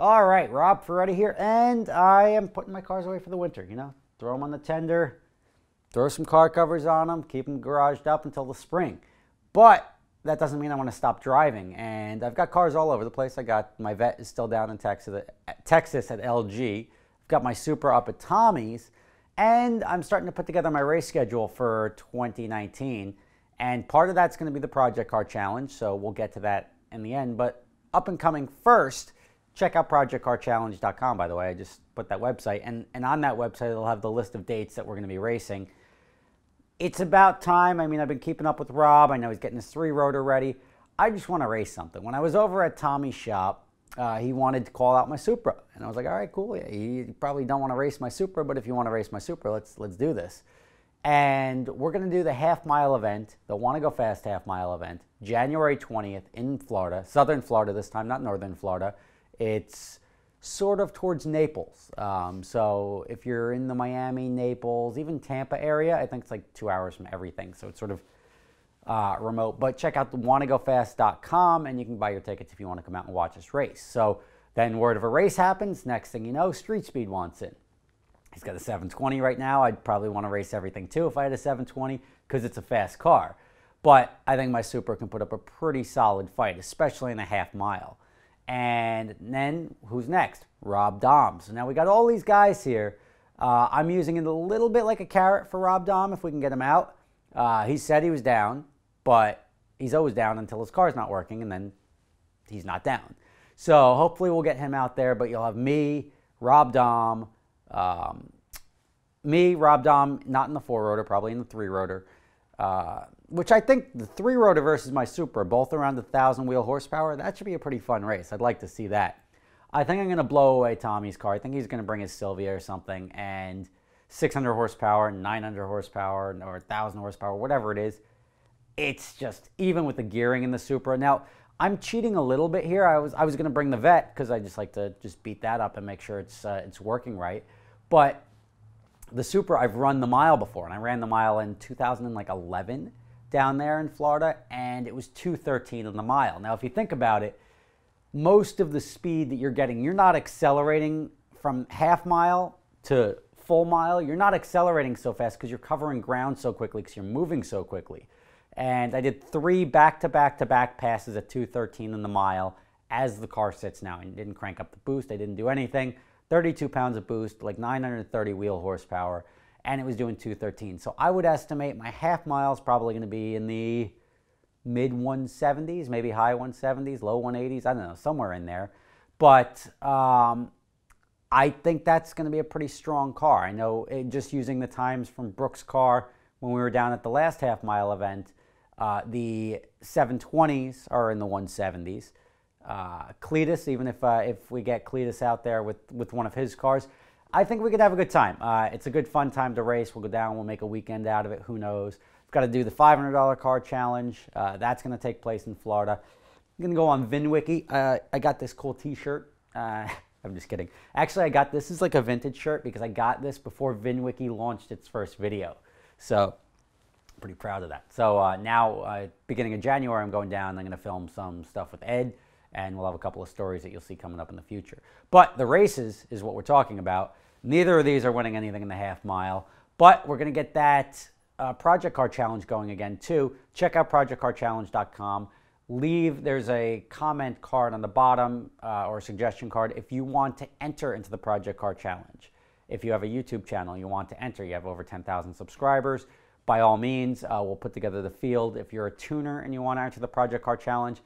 All right, Rob Ferretti here, and I am putting my cars away for the winter, you know? Throw them on the tender, throw some car covers on them, keep them garaged up until the spring. But that doesn't mean I want to stop driving, and I've got cars all over the place. I got my vet is still down in Texas, Texas at LG. I've got my Super up at Tommy's, and I'm starting to put together my race schedule for 2019. And part of that's going to be the Project Car Challenge, so we'll get to that in the end. But up and coming first Check out projectcarchallenge.com, by the way. I just put that website. And, and on that website, it'll have the list of dates that we're going to be racing. It's about time. I mean, I've been keeping up with Rob. I know he's getting his three rotor ready. I just want to race something. When I was over at Tommy's shop, uh, he wanted to call out my Supra, and I was like, "All right, cool. Yeah, you probably don't want to race my Supra, but if you want to race my Supra, let's let's do this." And we're gonna do the half mile event, the Want to Go Fast half mile event, January twentieth in Florida, Southern Florida this time, not Northern Florida. It's sort of towards Naples. Um, so if you're in the Miami, Naples, even Tampa area, I think it's like two hours from everything. So it's sort of uh, remote. But check out the wannagofast.com and you can buy your tickets if you want to come out and watch this race. So then word of a race happens. Next thing you know, Street Speed wants in. He's got a 720 right now. I'd probably want to race everything too if I had a 720 because it's a fast car. But I think my Super can put up a pretty solid fight, especially in a half mile. And then who's next? Rob Dom. So now we got all these guys here. Uh, I'm using it a little bit like a carrot for Rob Dom if we can get him out. Uh, he said he was down, but he's always down until his car's not working, and then he's not down. So hopefully we'll get him out there, but you'll have me, Rob Dom, um, me, Rob Dom, not in the four rotor, probably in the three rotor. Uh, which I think the three rotor versus my Supra, both around 1,000 wheel horsepower, that should be a pretty fun race. I'd like to see that. I think I'm going to blow away Tommy's car. I think he's going to bring his Sylvia or something and 600 horsepower, 900 horsepower, or 1,000 horsepower, whatever it is. It's just, even with the gearing in the Supra. Now, I'm cheating a little bit here. I was, I was going to bring the vet because I just like to just beat that up and make sure it's, uh, it's working right. But the Supra, I've run the mile before, and I ran the mile in 2011 down there in Florida, and it was 213 on the mile. Now, if you think about it, most of the speed that you're getting, you're not accelerating from half mile to full mile. You're not accelerating so fast because you're covering ground so quickly because you're moving so quickly. And I did three back to back to back passes at 213 in the mile as the car sits now. And didn't crank up the boost, I didn't do anything. 32 pounds of boost, like 930 wheel horsepower and it was doing 213. So I would estimate my half mile is probably going to be in the mid 170s, maybe high 170s, low 180s. I don't know, somewhere in there. But um, I think that's going to be a pretty strong car. I know it, eh, just using the times from Brooks' car when we were down at the last half mile event, uh, the 720s are in the 170s. Uh, Cletus, even if uh, if we get Cletus out there with, with one of his cars, I think we could have a good time. Uh, it's a good fun time to race. We'll go down. We'll make a weekend out of it. Who knows? We've got to do the $500 car challenge. Uh, that's going to take place in Florida. I'm going to go on VinWiki. Uh, I got this cool T-shirt. Uh, I'm just kidding. Actually, I got this. this is like a vintage shirt because I got this before VinWiki launched its first video. So pretty proud of that. So uh, now, uh, beginning of January, I'm going down. I'm going to film some stuff with Ed and we'll have a couple of stories that you'll see coming up in the future. But the races is what we're talking about. Neither of these are winning anything in the half mile, but we're going to get that uh, Project Car Challenge going again too. Check out projectcarchallenge.com. Leave there's a comment card on the bottom uh, or a suggestion card if you want to enter into the Project Car Challenge. If you have a YouTube channel you want to enter, you have over 10,000 subscribers. By all means, uh, we'll put together the field. If you're a tuner and you want to enter the Project Car Challenge,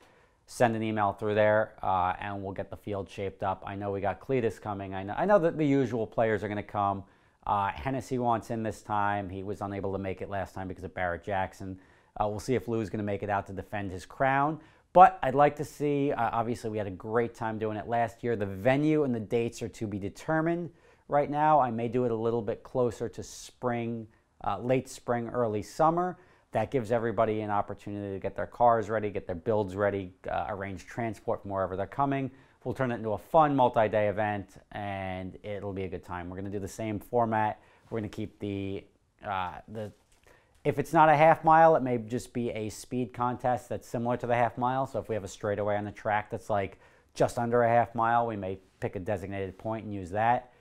send an email through there uh, and we'll get the field shaped up. I know we got Cletus coming. I know, I know that the usual players are going to come. Uh, Hennessy wants in this time. He was unable to make it last time because of Barrett Jackson. Uh, we'll see if Lou is going to make it out to defend his crown. But I'd like to see, uh, obviously, we had a great time doing it last year. The venue and the dates are to be determined right now. I may do it a little bit closer to spring, uh, late spring, early summer that gives everybody an opportunity to get their cars ready, get their builds ready, uh, arrange transport from wherever they're coming. We'll turn it into a fun multi day event and it'll be a good time. We're going to do the same format. We're going to keep the, uh, the, if it's not a half mile, it may just be a speed contest that's similar to the half mile. So if we have a straightaway on the track that's like just under a half mile, we may pick a designated point and use that.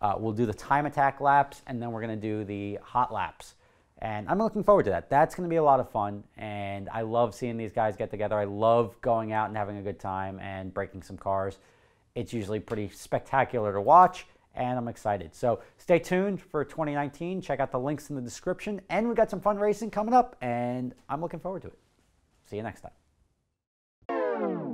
Uh, we'll do the time attack laps and then we're going to do the hot laps. And I'm looking forward to that. That's going to be a lot of fun. And I love seeing these guys get together. I love going out and having a good time and breaking some cars. It's usually pretty spectacular to watch, and I'm excited. So stay tuned for 2019. Check out the links in the description. And we got some fun racing coming up, and I'm looking forward to it. See you next time.